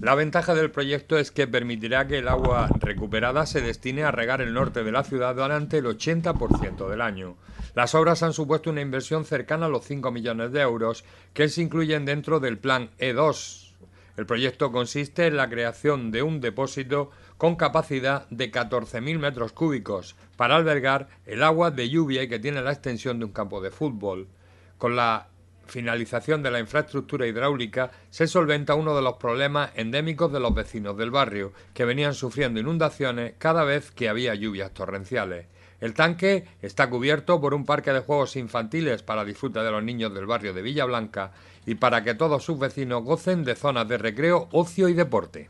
La ventaja del proyecto es que permitirá que el agua recuperada se destine a regar el norte de la ciudad durante el 80% del año. Las obras han supuesto una inversión cercana a los 5 millones de euros que se incluyen dentro del plan E2, el proyecto consiste en la creación de un depósito con capacidad de 14.000 metros cúbicos para albergar el agua de lluvia que tiene la extensión de un campo de fútbol. Con la finalización de la infraestructura hidráulica se solventa uno de los problemas endémicos de los vecinos del barrio, que venían sufriendo inundaciones cada vez que había lluvias torrenciales. El tanque está cubierto por un parque de juegos infantiles para disfrute de los niños del barrio de Villa Blanca y para que todos sus vecinos gocen de zonas de recreo, ocio y deporte.